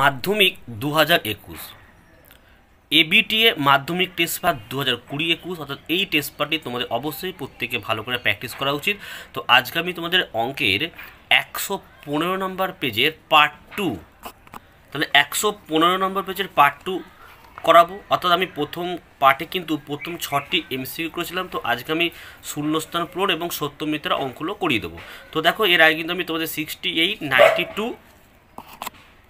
মাধ্যমিক দু হাজার একুশ এবিটিএ মাধ্যমিক টেস্ট পার দু হাজার কুড়ি একুশ অর্থাৎ এই টেস্ট পারটি তোমাদের অবশ্যই প্রত্যেকে ভালো করে প্র্যাকটিস করা উচিত তো আজকে আমি তোমাদের অঙ্কের একশো পনেরো নম্বর পেজের পার্ট টু তাহলে একশো পনেরো নম্বর পেজের পার্ট টু করাবো অর্থাৎ আমি প্রথম পার্টে কিন্তু প্রথম ছটি এমসিকিউ করেছিলাম তো আজকে আমি শূন্যস্থান পূরণ এবং সত্যমিত্রা অঙ্কগুলো করিয়ে দেবো তো দেখো এর আগে কিন্তু আমি তোমাদের সিক্সটি এইট নাইনটি টু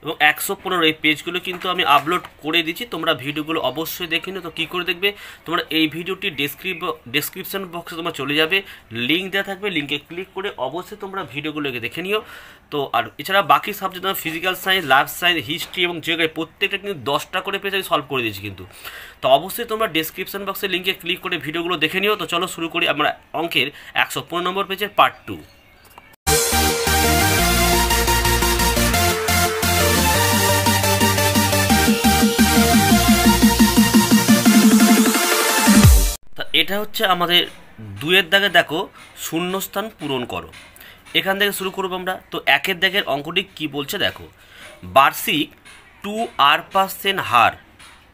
এবং একশো পনেরো এই পেজগুলো কিন্তু আমি আপলোড করে দিচ্ছি তোমরা ভিডিওগুলো অবশ্যই দেখে নিও তো কী করে দেখবে তোমরা এই ভিডিওটি ডিসক্রিপ ডিসক্রিপশান বক্সে তোমার চলে যাবে লিঙ্ক দেওয়া থাকবে লিঙ্কে ক্লিক করে অবশ্যই তোমরা ভিডিওগুলোকে দেখে নিও তো আর এছাড়া বাকি সাবজেক্ট তোমার physical science life science history এবং জিওগ্রাফি প্রত্যেকটা কিন্তু দশটা করে পেজ আমি সলভ করে দিয়েছি কিন্তু তো অবশ্যই তোমরা ডিসক্রিপশান বক্সে লিঙ্কে ক্লিক করে ভিডিওগুলো দেখে নিও তো চলো শুরু করি আমরা অঙ্কের একশো পনেরো নম্বর পেজের পার্ট টু এটা হচ্ছে আমাদের দুয়ের দাগে দেখো শূন্যস্থান পূরণ করো এখান থেকে শুরু করবো আমরা তো একের দাগের অঙ্কটি কি বলছে দেখো বার্ষিক টু আর পার্সেন্ট হার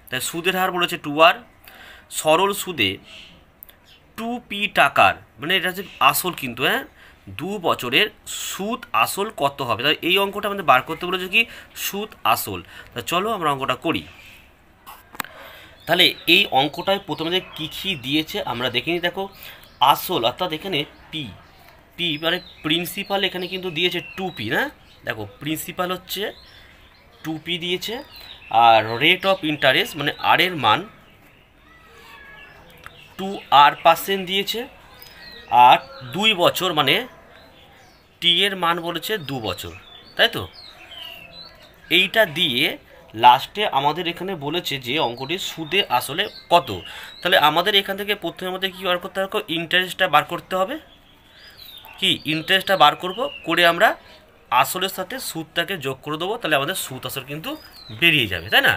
তাই সুদের হার বলেছে টু আর সরল সুদে টু পি টাকার মানে এটা হচ্ছে আসল কিন্তু হ্যাঁ দু বছরের সুদ আসল কত হবে তাহলে এই অঙ্কটা আমাদের বার করতে বলেছে কি সুদ আসল তা চলো আমরা অঙ্কটা করি তাহলে এই অঙ্কটায় প্রথমে যে কী কী দিয়েছে আমরা দেখিনি দেখো আসল অর্থাৎ এখানে পি পি মানে প্রিন্সিপাল এখানে কিন্তু দিয়েছে টু পি না দেখো প্রিন্সিপাল হচ্ছে টু পি দিয়েছে আর রেট অফ ইন্টারেস্ট মানে আর এর মান টু আর পার্সেন্ট দিয়েছে আর দুই বছর মানে টি এর মান বলেছে দু বছর তাই তো এইটা দিয়ে লাস্টে আমাদের এখানে বলেছে যে অঙ্কটি সুদে আসলে কত তাহলে আমাদের এখান থেকে প্রথমে আমাদের কী বার করতে হবে ইন্টারেস্টটা বার করতে হবে কি ইন্টারেস্টটা বার করব করে আমরা আসলের সাথে সুদটাকে যোগ করে দেবো তাহলে আমাদের সুদ আসল কিন্তু বেরিয়ে যাবে তাই না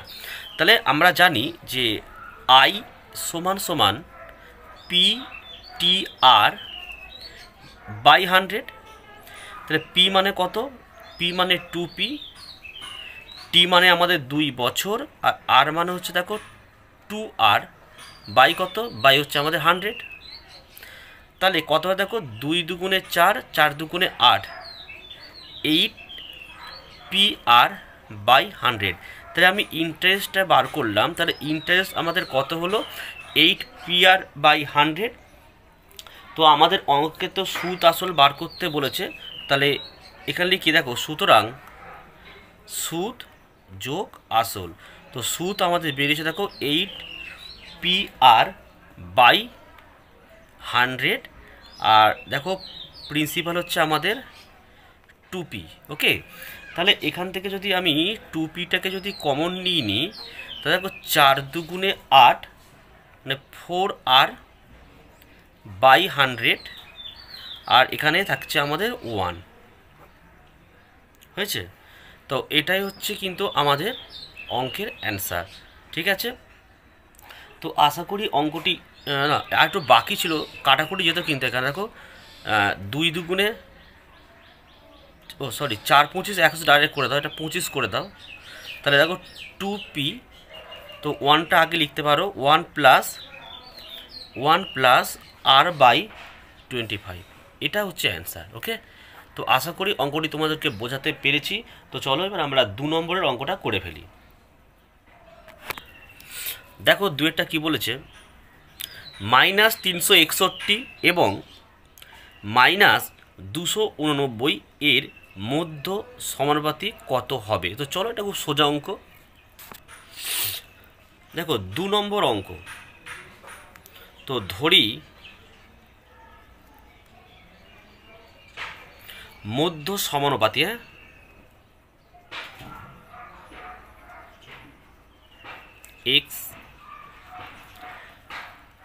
তাহলে আমরা জানি যে আই সমান সমান P T R by hundred তাহলে পি মানে কত পি মানে টু পি টি মানে আমাদের দুই বছর আর আর মানে হচ্ছে দেখো টু আর বাই কত বাই হচ্ছে আমাদের হান্ড্রেড তাহলে কত দেখো দুই দুগুণে চার চার দুগুণে আট eight P R by hundred তাহলে আমি ইন্টারেস্টটা বার করলাম তাহলে ইন্টারেস্ট আমাদের কত হলো eight P R by hundred তো আমাদের অঙ্কে তো সুদ আসল বার করতে বলেছে তাহলে এখানে লিখি দেখো সুতরাং সুদ যোগ আসল তো সুত আমাদের বেরিয়েছে দেখো eight P R by hundred আর দেখো প্রিন্সিপাল হচ্ছে আমাদের টুপি ওকে তাহলে এখান থেকে যদি আমি টুপিটাকে যদি কমন নিয়ে নিই তাহলে দেখো চার দুগুণে আট মানে ফোর আর বাই হান্ড্রেড আর এখানে থাকছে আমাদের ওয়ান হয়েছে তো এটাই হচ্ছে কিন্তু আমাদের অঙ্কের অ্যান্সার ঠিক আছে তো আশা করি অঙ্কটি না একটু বাকি ছিল কাটাকুটি যেত কিনতে কারণ দেখো দুই দুগুণে ও সরি চার পঁচিশ একশো ডাইরেক্ট করে দাও এটা পঁচিশ করে দাও তাহলে দেখো টু পি তো ওয়ানটা আগে লিখতে পারো one plus one plus R by twenty five এটা হচ্ছে অ্যান্সার ওকে তো আশা করি অঙ্কটি তোমাদেরকে বোঝাতে পেরেছি তো চলো এবার আমরা দু নম্বরের অঙ্কটা করে ফেলি দেখো দুয়েরটা কি বলেছে মাইনাস তিনশো একষট্টি এবং মাইনাস দুশো উননব্বই এর মধ্য সমানুপাতি কত হবে তো চলো এটা খুব সোজা অঙ্ক দেখো দু নম্বর অঙ্ক তো ধরি মধ্য সমানুপাতি হ্যাঁ এক্স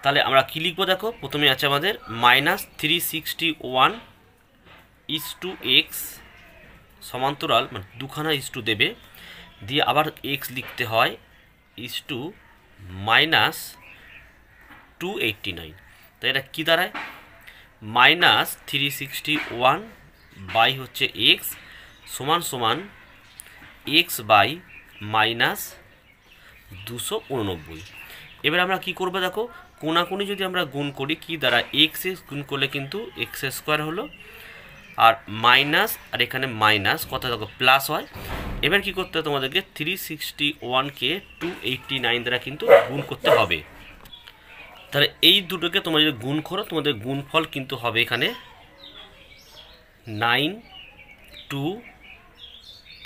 তাহলে আমরা কী লিখবো দেখো প্রথমে আছে আমাদের minus three sixty one is to X সমান্তরাল মানে দুখানা ইস টু দেবে দিয়ে আবার এক্স লিখতে হয় is to minus two eighty nine তাই এটা কী দাঁড়ায় minus three sixty one by হচ্ছে এক্স সমান সমান এক্স বাই মাইনাস দুশো উননব্বই এবার আমরা কি করবো দেখো কোনাকুনি যদি আমরা গুণ করি কি দ্বারা এক্স এক্স গুণ করলে কিন্তু এক্স স্কোয়ার হলো আর মাইনাস আর এখানে মাইনাস কথা দেখো প্লাস হয় এবার কি করতে হবে তোমাদেরকে থ্রি সিক্সটি ওয়ানকে টু এইটটি নাইন দ্বারা কিন্তু গুণ করতে হবে তাহলে এই দুটোকে তোমরা যদি গুণ করো তোমাদের গুণফল কিন্তু হবে এখানে nine two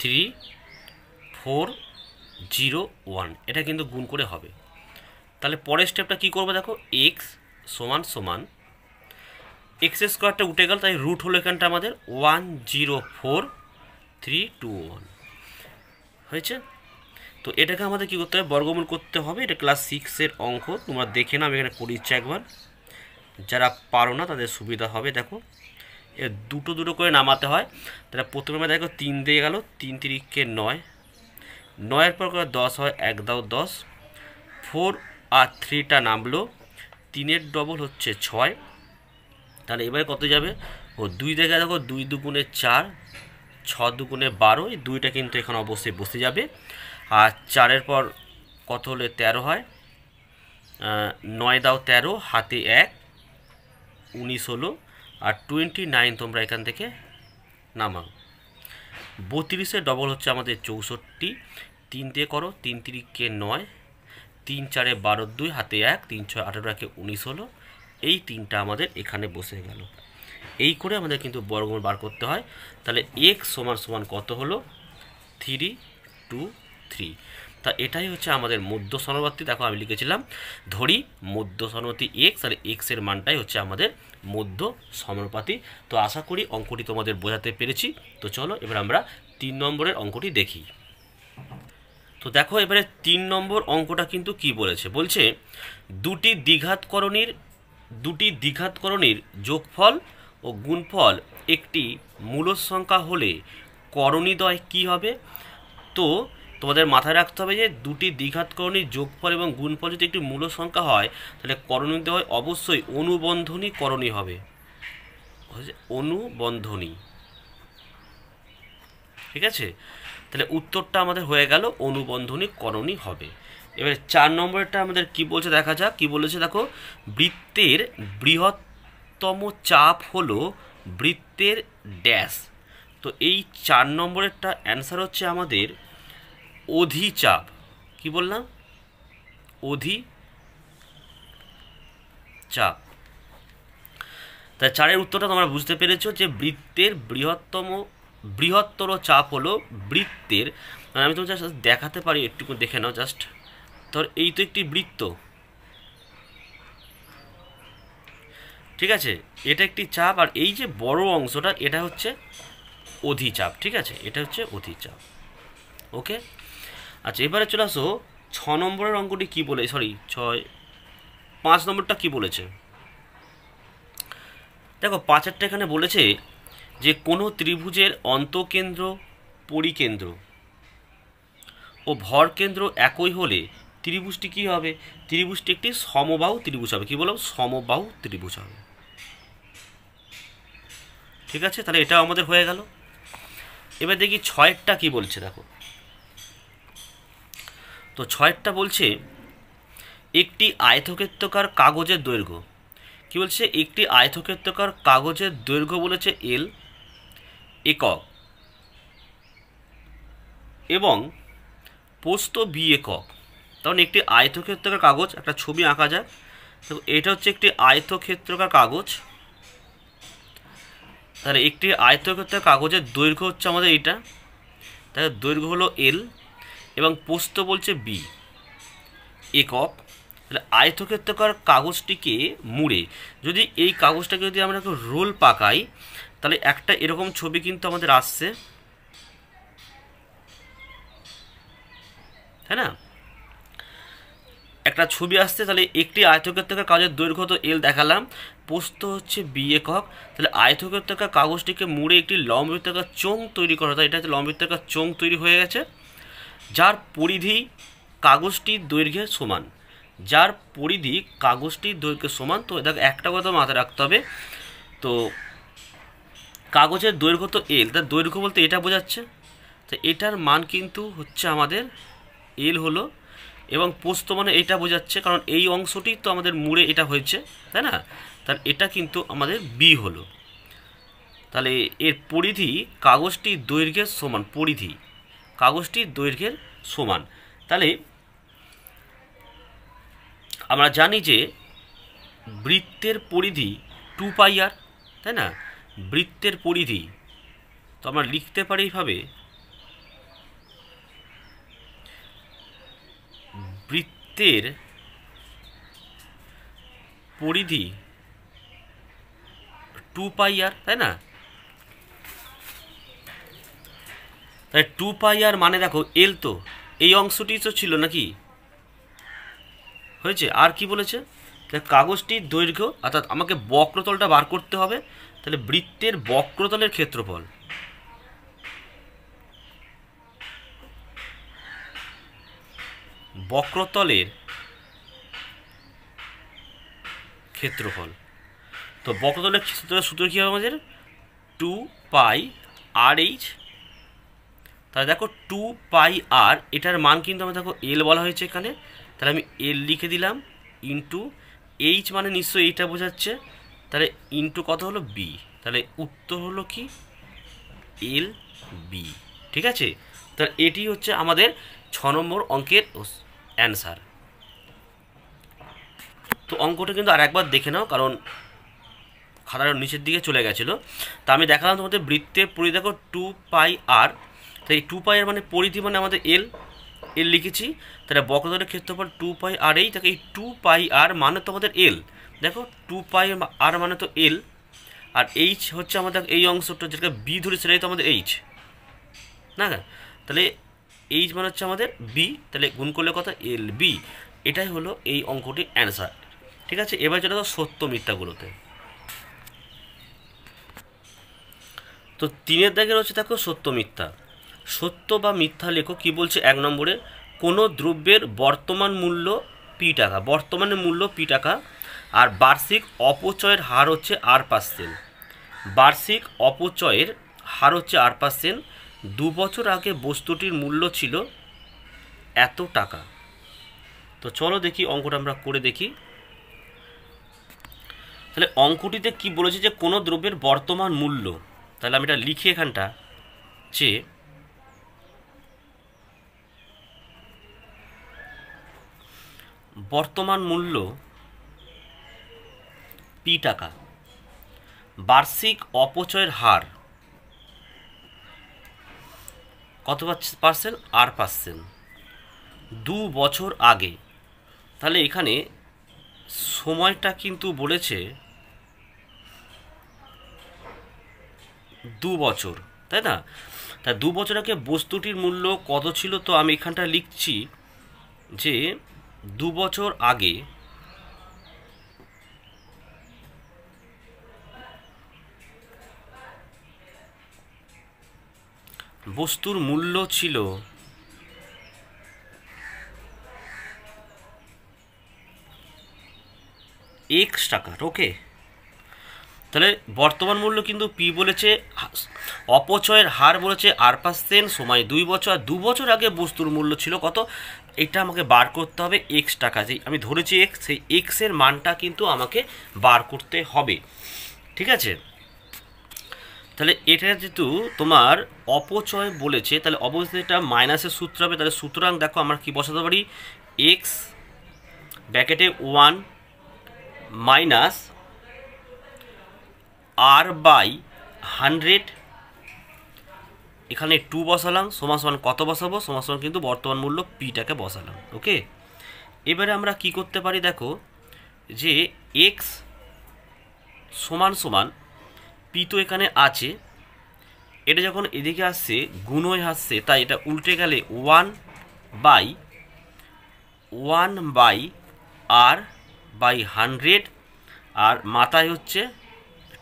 three four zero one এটা কিন্তু গুণ করে হবে তাহলে পরের স্টেপটা কী করবো দেখো এক্স সমান সমান এক্স স্কোয়ারটা উঠে গেল তাই রুট হলো এখানটা আমাদের one zero four three two one হয়েছে তো এটাকে আমাদের কী করতে হবে বর্গমূল করতে হবে এটা ক্লাস সিক্সের অঙ্ক তোমরা দেখে না আমি এখানে করিচ্ছি একবার যারা পারো না তাদের সুবিধা হবে দেখো দুটো দুটো করে নামাতে হয় তাহলে প্রথমে দেখো তিন দিয়ে গেল তিন তিরিখকে নয় নয়ের পর করে দশ হয় এক দাও দশ ফোর আর থ্রিটা নামলো তিনের ডবল হচ্ছে ছয় তাহলে এবারে কত যাবে ও দুই দেখে দেখো দুই দুগুণে চার ছ দুগুণে বারো এই দুইটা কিন্তু এখানে অবশ্যই বসে যাবে আর চারের পর কত হলে তেরো হয় নয় দাও তেরো হাতে এক উনিশ হলো আর টোয়েন্টি নাইন তোমরা এখান থেকে নামাও বত্রিশে ডবল হচ্ছে আমাদের চৌষট্টি তিন দিয়ে করো তিন তিরিকে নয় তিন চারে বারো দুই হাতে এক তিন ছয় আঠেরো একে উনিশ হলো এই তিনটা আমাদের এখানে বসে গেল এই করে আমাদের কিন্তু বর্গমূল বার করতে হয় তাহলে এক্স সমান সমান কত হলো থ্রি টু থ্রি তা এটাই হচ্ছে আমাদের মধ্য সনবর্তী দেখো আমি লিখেছিলাম ধরি মধ্য সনবর্তী এক্স তাহলে এক্সের মানটাই হচ্ছে আমাদের মধ্য সমানুপাতি তো আশা করি অঙ্কটি তোমাদের বোঝাতে পেরেছি তো চলো এবার আমরা তিন নম্বরের অঙ্কটি দেখি তো দেখো এবারে তিন নম্বর অঙ্কটা কিন্তু কি বলেছে বলছে দুটি দ্বিঘাতকরণীর দুটি দ্বিঘাতকরণীর যোগফল ও গুণফল একটি মূল সংখ্যা হলে করণীদ্বয় কি হবে তো তোমাদের মাথায় রাখতে হবে যে দুটি করণীর যোগফল এবং গুণফল যদি একটি মূল সংখ্যা হয় তাহলে করণীয় হয় অবশ্যই অনুবন্ধনী করণী হবে অনুবন্ধনী ঠিক আছে তাহলে উত্তরটা আমাদের হয়ে গেল অনুবন্ধনী করণী হবে এবারে চার নম্বরটা আমাদের কি বলছে দেখা যাক কি বলেছে দেখো বৃত্তের বৃহত্তম চাপ হল বৃত্তের ড্যাশ তো এই চার নম্বরেরটা অ্যান্সার হচ্ছে আমাদের অধিচাপ কি বললাম অধি চাপ তাই চারের উত্তরটা তোমরা বুঝতে পেরেছো যে বৃত্তের বৃহত্তম বৃহত্তর চাপ হলো বৃত্তের মানে আমি তোমার জাস্ট দেখাতে পারি একটুকু দেখে নাও জাস্ট ধর এই তো একটি বৃত্ত ঠিক আছে এটা একটি চাপ আর এই যে বড় অংশটা এটা হচ্ছে অধিচাপ ঠিক আছে এটা হচ্ছে অধিচাপ ওকে আচ্ছা এবারে চলে আসো ছ নম্বরের অঙ্কটি কি বলে সরি ছয় পাঁচ নম্বরটা কি বলেছে দেখো পাঁচেরটা এখানে বলেছে যে কোনো ত্রিভুজের অন্তকেন্দ্র পরিকেন্দ্র ও ভরকেন্দ্র একই হলে ত্রিভুজটি কি হবে ত্রিভুজটি একটি সমবাহু ত্রিভুজ হবে কী বললাম সমবাহু ত্রিভুজ হবে ঠিক আছে তাহলে এটাও আমাদের হয়ে গেল এবার দেখি ছয়েরটা কি বলছে দেখো তো ছয়টা বলছে একটি আয়তক্ষেত্রকার কাগজের দৈর্ঘ্য কি বলছে একটি আয়তক্ষেত্রকার কাগজের দৈর্ঘ্য বলেছে এল একক এবং পোস্ত বি একক তখন একটি আয়তক্ষেত্রকার কাগজ একটা ছবি আঁকা যায় তো এটা হচ্ছে একটি আয়তক্ষেত্রকার কাগজ তাহলে একটি আয়তক্ষেত্রকার কাগজের দৈর্ঘ্য হচ্ছে আমাদের এটা তাহলে দৈর্ঘ্য হলো এল এবং পোস্ত বলছে বি একক তাহলে আয়তক্ষেত্রকার কাগজটিকে মুড়ে যদি এই কাগজটাকে যদি আমরা রোল পাকাই তাহলে একটা এরকম ছবি কিন্তু আমাদের আসছে তাই না একটা ছবি আসছে তাহলে একটি আয়তক্ষেত্রকার কাগজের দৈর্ঘ্য তো এল দেখালাম পোস্ত হচ্ছে বি একক তাহলে আয়তক্ষেত্রকার কাগজটিকে মুড়ে একটি লম্বিতকার চোং তৈরি করা হয় এটা হচ্ছে লম্বিতকার চোং তৈরি হয়ে গেছে যার পরিধি কাগজটির দৈর্ঘ্যের সমান যার পরিধি কাগজটির দৈর্ঘ্যের সমান তো দেখ একটা কথা মাথায় রাখতে হবে তো কাগজের দৈর্ঘ্য তো এল তার দৈর্ঘ্য বলতে এটা বোঝাচ্ছে তো এটার মান কিন্তু হচ্ছে আমাদের এল হলো এবং পোস্ত মানে এটা বোঝাচ্ছে কারণ এই অংশটি তো আমাদের মুড়ে এটা হয়েছে তাই না তার এটা কিন্তু আমাদের বি হলো তাহলে এর পরিধি কাগজটি দৈর্ঘ্যের সমান পরিধি কাগজটির দৈর্ঘ্যের সমান তাহলে আমরা জানি যে বৃত্তের পরিধি টু পাই আর তাই না বৃত্তের পরিধি তো আমরা লিখতে পারি এইভাবে বৃত্তের পরিধি টু পাই আর তাই না তাহলে টু পাই আর মানে দেখো এল তো এই অংশটি তো ছিল নাকি হয়েছে আর কি বলেছে তাহলে কাগজটির দৈর্ঘ্য অর্থাৎ আমাকে বক্রতলটা বার করতে হবে তাহলে বৃত্তের বক্রতলের ক্ষেত্রফল বক্রতলের ক্ষেত্রফল তো বক্রতলের ক্ষেত্রফল সূত্র কী হবে আমাদের টু পাই আর এইচ তাহলে দেখো টু পাই আর এটার মান কিন্তু আমার দেখো এল বলা হয়েছে এখানে তাহলে আমি এল লিখে দিলাম ইন্টু এইচ মানে নিশ্চয় এইটা বোঝাচ্ছে তাহলে ইন্টু কত হলো বি তাহলে উত্তর হলো কি এল বি ঠিক আছে তাহলে এটি হচ্ছে আমাদের ছ নম্বর অঙ্কের অ্যান্সার তো অঙ্কটা কিন্তু আর একবার দেখে নাও কারণ খাতার নিচের দিকে চলে গেছিলো তা আমি দেখালাম তোমাদের বৃত্তের পরি দেখো টু পাই আর তাই টু পাই আর মানে পরিধি মানে আমাদের এল এল লিখেছি তাহলে বক্রতলের ক্ষেত্রফল টু পাই আর এই তাকে এই টু পাই আর মানে তো আমাদের এল দেখো টু পাই আর মানে তো এল আর এইচ হচ্ছে আমাদের এই অংশটা যেটা বি ধরে সেটাই তো আমাদের এইচ না তাহলে এইচ মানে হচ্ছে আমাদের বি তাহলে গুণ করলে কথা এল বি এটাই হলো এই অঙ্কটির অ্যান্সার ঠিক আছে এবার চলে তো সত্য মিথ্যাগুলোতে তো তিনের দাগের রয়েছে দেখো সত্য মিথ্যা সত্য বা মিথ্যা লেখক কী বলছে এক নম্বরে কোনো দ্রব্যের বর্তমান মূল্য পি টাকা বর্তমানে মূল্য পি টাকা আর বার্ষিক অপচয়ের হার হচ্ছে আর পার্সেন্ট বার্ষিক অপচয়ের হার হচ্ছে আর পার্সেন্ট দু বছর আগে বস্তুটির মূল্য ছিল এত টাকা তো চলো দেখি অঙ্কটা আমরা করে দেখি তাহলে অঙ্কটিতে কি বলেছে যে কোনো দ্রব্যের বর্তমান মূল্য তাহলে আমি এটা লিখি এখানটা চেয়ে বর্তমান মূল্য পি টাকা বার্ষিক অপচয়ের হার কত পার্সেন্ট আর পার্সেন্ট দু বছর আগে তাহলে এখানে সময়টা কিন্তু বলেছে দু বছর তাই না তা দু বছর আগে বস্তুটির মূল্য কত ছিল তো আমি এখানটা লিখছি যে দু বছর আগে বস্তুর মূল্য ছিল এক্স টাকার ওকে তাহলে বর্তমান মূল্য কিন্তু পি বলেছে অপচয়ের হার বলেছে আর পাঁচ সময় দুই বছর আর দু বছর আগে বস্তুর মূল্য ছিল কত এটা আমাকে বার করতে হবে এক্স টাকা যে আমি ধরেছি এক্স সেই এক্সের মানটা কিন্তু আমাকে বার করতে হবে ঠিক আছে তাহলে এটা যেহেতু তোমার অপচয় বলেছে তাহলে অবশ্যই এটা মাইনাসের সূত্র হবে তাহলে সুতরাং দেখো আমরা কি বসাতে পারি এক্স ব্যাকেটে one minus R by hundred এখানে টু বসালাম সমান কত বসাবো সমান কিন্তু বর্তমান মূল্য পিটাকে বসালাম ওকে এবারে আমরা কি করতে পারি দেখো যে এক্স সমান সমান পি তো এখানে আছে এটা যখন এদিকে আসছে গুণ হাসছে আসছে তাই এটা উল্টে গেলে one by one by R by hundred আর মাথায় হচ্ছে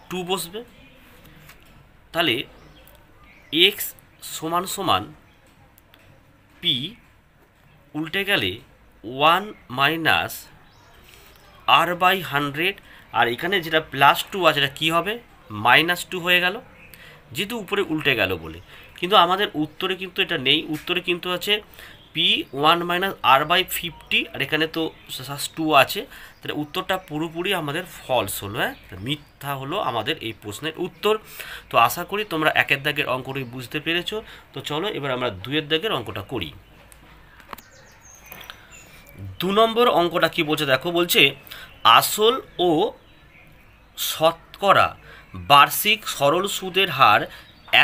টু বসবে তাহলে এক্স সমান সমান পি উল্টে গেলে one minus R by hundred আর এখানে যেটা প্লাস টু আছে এটা কী হবে মাইনাস টু হয়ে গেল যেহেতু উপরে উল্টে গেল বলে কিন্তু আমাদের উত্তরে কিন্তু এটা নেই উত্তরে কিন্তু আছে P one minus R by fifty আর এখানে তো সাস টু আছে তাহলে উত্তরটা পুরোপুরি আমাদের ফলস হলো হ্যাঁ মিথ্যা হলো আমাদের এই প্রশ্নের উত্তর তো আশা করি তোমরা একের দাগের অঙ্কটি বুঝতে পেরেছো তো চলো এবার আমরা দুয়ের দাগের অঙ্কটা করি দু নম্বর অঙ্কটা কি বলছে দেখো বলছে আসল ও শতকরা বার্ষিক সরল সুদের হার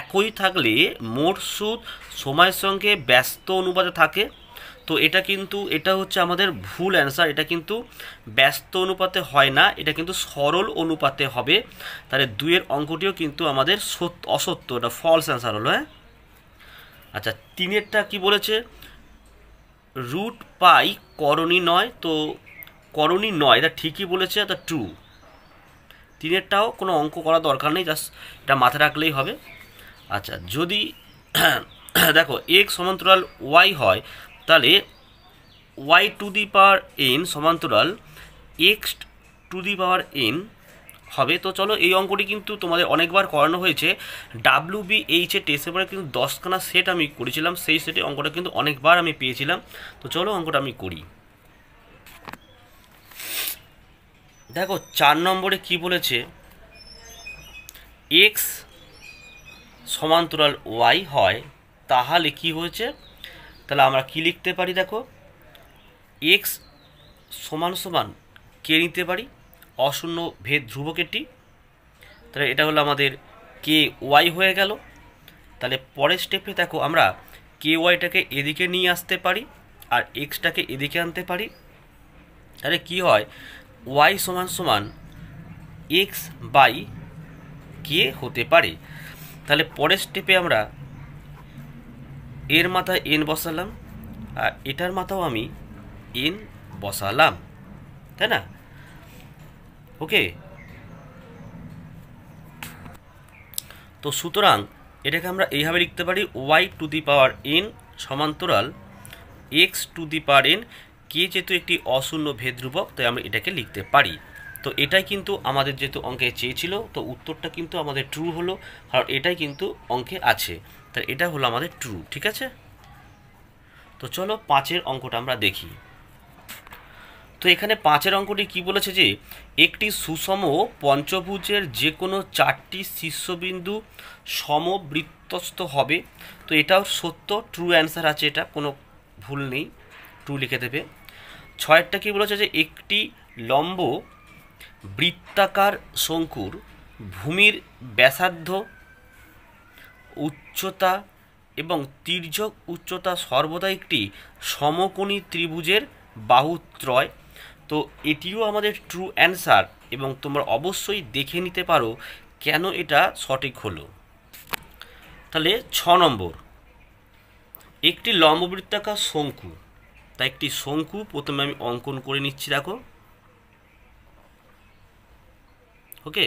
একই থাকলে মোট সুদ সময়ের সঙ্গে ব্যস্ত অনুপাতে থাকে তো এটা কিন্তু এটা হচ্ছে আমাদের ভুল অ্যান্সার এটা কিন্তু ব্যস্ত অনুপাতে হয় না এটা কিন্তু সরল অনুপাতে হবে তাহলে দুইয়ের অঙ্কটিও কিন্তু আমাদের সত্য অসত্য এটা ফলস অ্যান্সার হলো হ্যাঁ আচ্ছা তিনেরটা কি বলেছে রুট পাই করণী নয় তো করণী নয় এটা ঠিকই বলেছে এটা টু তিনেরটাও কোনো অঙ্ক করা দরকার নেই জাস্ট এটা মাথায় রাখলেই হবে আচ্ছা যদি দেখো এক্স সমান্তরাল ওয়াই হয় তাহলে Y to the power N সমান্তরাল X to the power N হবে তো চলো এই অঙ্কটি কিন্তু তোমাদের অনেকবার করানো হয়েছে ডাব্লু বি এইচে টেস্ট পরে কিন্তু দশখানা সেট আমি করেছিলাম সেই সেটে অঙ্কটা কিন্তু অনেকবার আমি পেয়েছিলাম তো চলো অঙ্কটা আমি করি দেখো চার নম্বরে কি বলেছে এক্স সমান্তরাল ওয়াই হয় তাহলে কি হয়েছে তাহলে আমরা কি লিখতে পারি দেখো এক্স সমান সমান কে নিতে পারি অশূন্য ভেদ ধ্রুবকেরটি তাহলে এটা হলো আমাদের কে ওয়াই হয়ে গেল তাহলে পরের স্টেপে দেখো আমরা কে ওয়াইটাকে এদিকে নিয়ে আসতে পারি আর এক্সটাকে এদিকে আনতে পারি তাহলে কি হয় ওয়াই সমান সমান এক্স বাই কে হতে পারে তাহলে পরের স্টেপে আমরা এর মাথায় এন বসালাম আর এটার মাথাও আমি এন বসালাম তাই না ওকে তো সুতরাং এটাকে আমরা এইভাবে লিখতে পারি Y to the power N সমান্তরাল X to the power N কে যেহেতু একটি অশূন্য ভেদ রূপক তাই আমরা এটাকে লিখতে পারি তো এটাই কিন্তু আমাদের যেহেতু অঙ্কে চেয়েছিল তো উত্তরটা কিন্তু আমাদের ট্রু হলো কারণ এটাই কিন্তু অঙ্কে আছে তাহলে এটা হলো আমাদের ট্রু ঠিক আছে তো চলো পাঁচের অঙ্কটা আমরা দেখি তো এখানে পাঁচের অঙ্কটি কি বলেছে যে একটি সুষম পঞ্চভুজের যে কোনো চারটি শীর্ষবিন্দু সমবৃত্তস্থ হবে তো এটাও সত্য ট্রু অ্যান্সার আছে এটা কোনো ভুল নেই ট্রু লিখে দেবে ছয়েরটা কি বলেছে যে একটি লম্ব বৃত্তাকার শঙ্কুর ভূমির ব্যাসার্ধ উচ্চতা এবং তীর্যক উচ্চতা সর্বদা একটি সমকোণী ত্রিভুজের বাহুত্রয় তো এটিও আমাদের ট্রু অ্যান্সার এবং তোমরা অবশ্যই দেখে নিতে পারো কেন এটা সঠিক হলো তাহলে ছ নম্বর একটি লম্ববৃত্তাকার শঙ্কু তা একটি শঙ্কু প্রথমে আমি অঙ্কন করে নিচ্ছি দেখো ওকে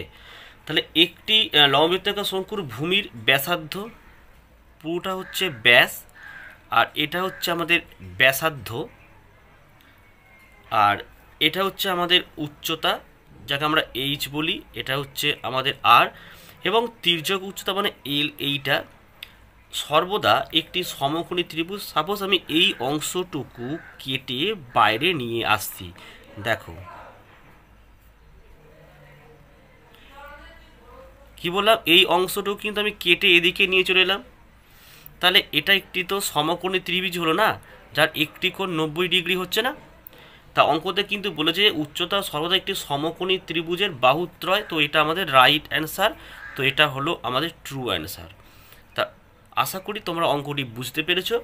তাহলে একটি লম্বৃত্তাকার শঙ্কুর ভূমির ব্যাসার্ধ পুরোটা হচ্ছে ব্যাস আর এটা হচ্ছে আমাদের ব্যাসার্ধ আর এটা হচ্ছে আমাদের উচ্চতা যাকে আমরা এইচ বলি এটা হচ্ছে আমাদের আর এবং তির্যক উচ্চতা মানে এল এইটা সর্বদা একটি সমকোণী ত্রিভুজ সাপোজ আমি এই অংশটুকু কেটে বাইরে নিয়ে আসছি দেখো কি বললাম এই অংশটুকু কিন্তু আমি কেটে এদিকে নিয়ে চলে এলাম তাহলে এটা একটি তো সমকোণী ত্রিভুজ হলো না যার একটি কোণ নব্বই ডিগ্রি হচ্ছে না তা অঙ্কতে কিন্তু বলেছে উচ্চতা সর্বদা একটি সমকোণী ত্রিভুজের বাহুত্রয় তো এটা আমাদের রাইট অ্যান্সার তো এটা হলো আমাদের ট্রু অ্যান্সার তা আশা করি তোমরা অঙ্কটি বুঝতে পেরেছো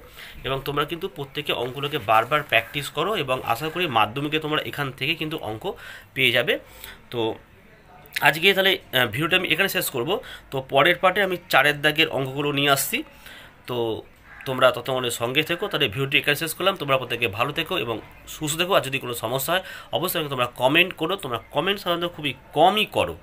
এবং তোমরা কিন্তু প্রত্যেকে অঙ্কগুলোকে বারবার প্র্যাকটিস করো এবং আশা করি মাধ্যমিকে তোমরা এখান থেকে কিন্তু অঙ্ক পেয়ে যাবে তো আজকে তাহলে ভিডিওটা আমি এখানে শেষ করব তো পরের পার্টে আমি চারের দাগের অঙ্কগুলো নিয়ে আসছি তো তোমরা ততক্ষণে সঙ্গে থেকো তাহলে ভিডিওটি এখানে শেষ করলাম তোমরা প্রত্যেকে ভালো থেকো এবং সুস্থ থেকো আর যদি কোনো সমস্যা হয় অবশ্যই তোমরা কমেন্ট করো তোমরা কমেন্ট সাধারণত খুবই কমই করো